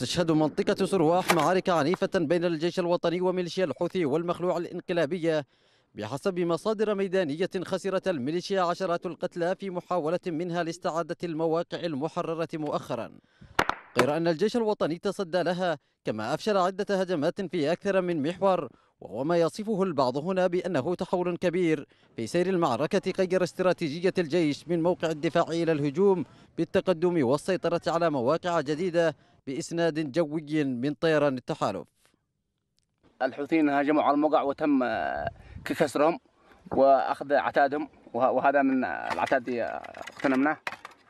تشهد منطقة سرواح معارك عنيفة بين الجيش الوطني وميليشيا الحوثي والمخلوع الانقلابية بحسب مصادر ميدانية خسرت الميليشيا عشرات القتلى في محاولة منها لاستعادة المواقع المحررة مؤخرا غير أن الجيش الوطني تصدى لها كما أفشل عدة هجمات في أكثر من محور وهو ما يصفه البعض هنا بأنه تحول كبير في سير المعركة غير استراتيجية الجيش من موقع الدفاع إلى الهجوم بالتقدم والسيطرة على مواقع جديدة بإسناد جوي من طيران التحالف الحوثيين هاجموا على الموقع وتم كسرهم واخذ عتادهم وهذا من العتاد اغتنمناه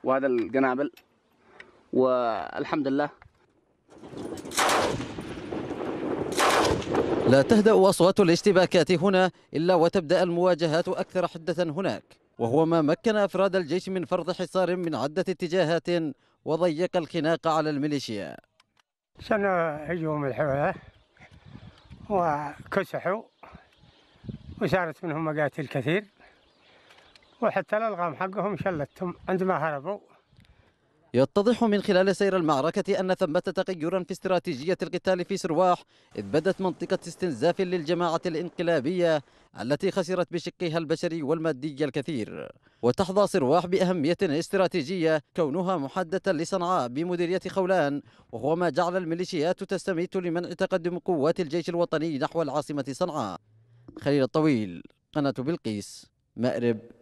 وهذا القنابل والحمد لله لا تهدأ أصوات الاشتباكات هنا إلا وتبدأ المواجهات أكثر حدة هناك وهو ما مكن أفراد الجيش من فرض حصار من عدة اتجاهات وضيق الخناق على الميليشيا سنة هجوم الحوالة وكسحوا وصارت منهم مقاتل كثير وحتى الألغام حقهم شلتهم عندما هربوا يتضح من خلال سير المعركة أن ثمة تغيرا في استراتيجية القتال في سرواح إذ بدت منطقة استنزاف للجماعة الإنقلابية التي خسرت بشقها البشري والمادي الكثير وتحظى سرواح بأهمية استراتيجية كونها محدة لصنعاء بمديرية خولان وهو ما جعل الميليشيات تستميت لمنع تقدم قوات الجيش الوطني نحو العاصمة صنعاء خليل الطويل قناة بلقيس مأرب